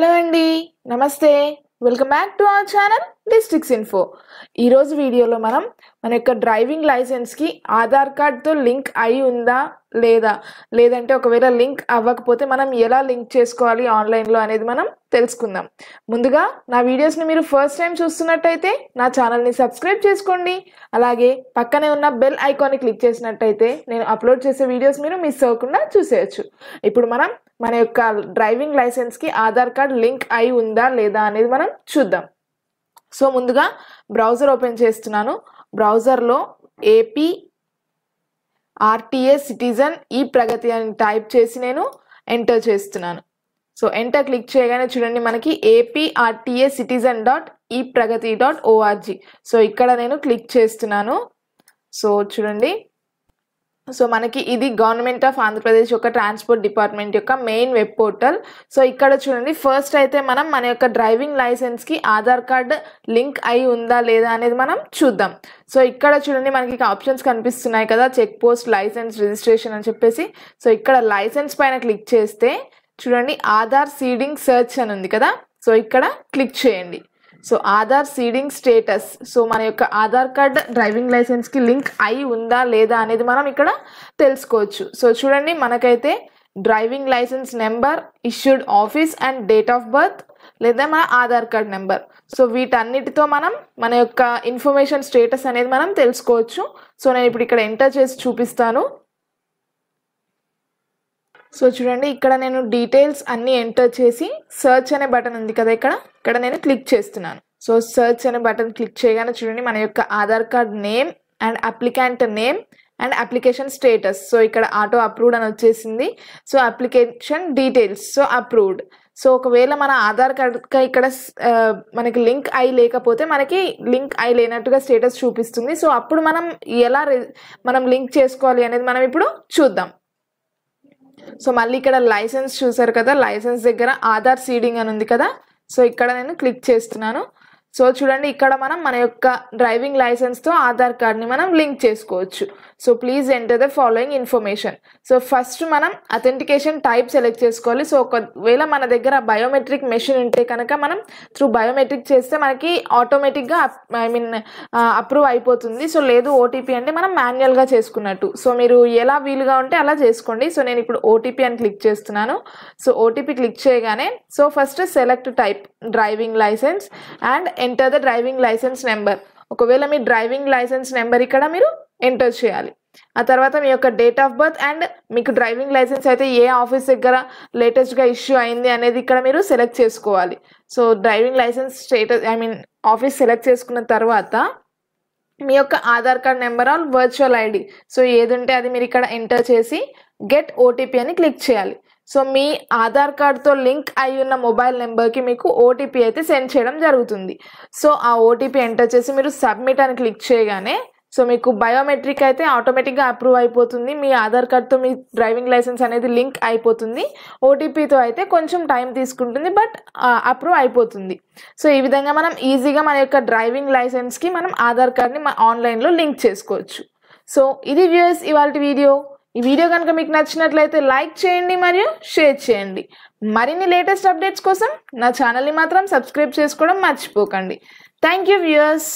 hello అండి నమస్తే welcome back to our channel districts info ఈరోజు వీడియోలో మనం మన యొక్క డ్రైవింగ్ లైసెన్స్కి ఆధార్ కార్డ్తో లింక్ అయి ఉందా లేదా లేదంటే ఒకవేళ లింక్ అవ్వకపోతే మనం ఎలా లింక్ చేసుకోవాలి ఆన్లైన్లో అనేది మనం తెలుసుకుందాం ముందుగా నా వీడియోస్ని మీరు ఫస్ట్ టైం చూస్తున్నట్టయితే నా ఛానల్ని సబ్స్క్రైబ్ చేసుకోండి అలాగే పక్కనే ఉన్న బెల్ ఐకాన్ని క్లిక్ చేసినట్టయితే నేను అప్లోడ్ చేసే వీడియోస్ మీరు మిస్ అవ్వకుండా చూసేయచ్చు ఇప్పుడు మనం మన యొక్క డ్రైవింగ్ లైసెన్స్కి ఆధార్ కార్డ్ లింక్ అయి ఉందా లేదా అనేది మనం చూద్దాం సో ముందుగా బ్రౌజర్ ఓపెన్ చేస్తున్నాను బ్రౌజర్లో ఏపీ ఆర్టీఏ సిటిజన్ ఈ ప్రగతి అని టైప్ చేసి నేను ఎంటర్ చేస్తున్నాను సో ఎంటర్ క్లిక్ చేయగానే చూడండి మనకి ఏపీ ఆర్టీఏ సిటిజన్ డాట్ ఈ ప్రగతి డాట్ ఓఆర్జీ సో ఇక్కడ నేను క్లిక్ చేస్తున్నాను సో చూడండి సో మనకి ఇది గవర్నమెంట్ ఆఫ్ ఆంధ్రప్రదేశ్ యొక్క ట్రాన్స్పోర్ట్ డిపార్ట్మెంట్ యొక్క మెయిన్ వెబ్ పోర్టల్ సో ఇక్కడ చూడండి ఫస్ట్ అయితే మనం మన యొక్క డ్రైవింగ్ లైసెన్స్కి ఆధార్ కార్డ్ లింక్ అయి ఉందా లేదా అనేది మనం చూద్దాం సో ఇక్కడ చూడండి మనకి ఆప్షన్స్ కనిపిస్తున్నాయి కదా చెక్ పోస్ట్ లైసెన్స్ రిజిస్ట్రేషన్ అని చెప్పేసి సో ఇక్కడ లైసెన్స్ పైన క్లిక్ చేస్తే చూడండి ఆధార్ సీడింగ్ సెర్చ్ అని ఉంది కదా సో ఇక్కడ క్లిక్ చేయండి so Aadhaar seeding status so మన యొక్క ఆధార్ కార్డ్ డ్రైవింగ్ లైసెన్స్కి లింక్ అయి ఉందా లేదా అనేది మనం ఇక్కడ తెలుసుకోవచ్చు సో చూడండి మనకైతే driving license number issued office and date of birth లేదా మన ఆధార్ కార్డ్ నెంబర్ సో వీటన్నిటితో మనం మన యొక్క ఇన్ఫర్మేషన్ స్టేటస్ అనేది మనం తెలుసుకోవచ్చు సో నేను ఇప్పుడు ఇక్కడ ఎంటర్ చేసి చూపిస్తాను సో చూడండి ఇక్కడ నేను డీటెయిల్స్ అన్నీ ఎంటర్ చేసి సర్చ్ అనే బటన్ ఉంది కదా ఇక్కడ ఇక్కడ నేను క్లిక్ చేస్తున్నాను సో సర్చ్ అనే బటన్ క్లిక్ చేయగానే చూడండి మన యొక్క Aadhaar card name and applicant name and application status so ఇక్కడ ఆటో అప్రూవ్డ్ అని వచ్చేసింది so application details so approved so ఒకవేళ మన ఆధార్ కార్డ్ ఇక్కడ మనకి లింక్ అయి లేకపోతే మనకి లింక్ అయి లేనట్టుగా స్టేటస్ చూపిస్తుంది సో అప్పుడు మనం ఎలా మనం లింక్ చేసుకోవాలి అనేది మనం ఇప్పుడు చూద్దాం సో మళ్ళీ ఇక్కడ లైసెన్స్ చూసారు కదా లైసెన్స్ దగ్గర ఆధార్ సీడింగ్ అని ఉంది కదా సో ఇక్కడ నేను క్లిక్ చేస్తున్నాను సో చూడండి ఇక్కడ మనం మన యొక్క డ్రైవింగ్ లైసెన్స్తో ఆధార్ కార్డ్ని మనం లింక్ చేసుకోవచ్చు so please enter the following information so first మనం అథెంటికేషన్ టైప్ సెలెక్ట్ చేసుకోవాలి సో ఒకవేళ మన దగ్గర బయోమెట్రిక్ మెషిన్ ఉంటే కనుక మనం త్రూ బయోమెట్రిక్ చేస్తే మనకి ఆటోమేటిక్గా ఐ మీన్ అప్రూవ్ అయిపోతుంది సో లేదు ఓటీపీ అంటే మనం మాన్యువల్గా చేసుకున్నట్టు సో మీరు ఎలా వీలుగా ఉంటే అలా చేసుకోండి సో నేను ఇప్పుడు ఓటీపీ అని క్లిక్ చేస్తున్నాను సో ఓటీపీ క్లిక్ చేయగానే so first select type driving license and enter the driving license number ఒకవేళ మీ డ్రైవింగ్ లైసెన్స్ నెంబర్ ఇక్కడ మీరు ఎంటర్ చేయాలి ఆ తర్వాత మీ యొక్క డేట్ ఆఫ్ బర్త్ అండ్ మీకు డ్రైవింగ్ లైసెన్స్ అయితే ఏ ఆఫీస్ దగ్గర లేటెస్ట్గా ఇష్యూ అయింది అనేది ఇక్కడ మీరు సెలెక్ట్ చేసుకోవాలి so driving license status I mean office select చేసుకున్న తర్వాత మీ యొక్క Aadhaar card number all virtual ID so ఏది ఉంటే అది మీరు ఇక్కడ ఎంటర్ చేసి గెట్ ఓటీపీ అని క్లిక్ చేయాలి సో మీ ఆధార్ కార్డ్తో లింక్ అయి ఉన్న మొబైల్ నెంబర్కి మీకు ఓటీపీ అయితే సెండ్ చేయడం జరుగుతుంది సో ఆ ఓటీపీ ఎంటర్ చేసి మీరు సబ్మిట్ అని క్లిక్ చేయగానే సో మీకు బయోమెట్రిక్ అయితే ఆటోమేటిక్గా అప్రూవ్ అయిపోతుంది మీ ఆధార్ కార్డ్తో మీ డ్రైవింగ్ లైసెన్స్ అనేది లింక్ అయిపోతుంది ఓటీపీతో అయితే కొంచెం టైం తీసుకుంటుంది బట్ అప్రూవ్ అయిపోతుంది సో ఈ విధంగా మనం ఈజీగా మన యొక్క డ్రైవింగ్ లైసెన్స్కి మనం ఆధార్ కార్డ్ని ఆన్లైన్లో లింక్ చేసుకోవచ్చు సో ఇది వ్యూస్ ఇవాళ వీడియో ఈ వీడియో కనుక మీకు నచ్చినట్లయితే లైక్ చేయండి మరియు షేర్ చేయండి మరిన్ని లేటెస్ట్ అప్డేట్స్ కోసం నా ఛానల్ని మాత్రం సబ్స్క్రైబ్ చేసుకోవడం మర్చిపోకండి థ్యాంక్ యూ వ్యూయర్స్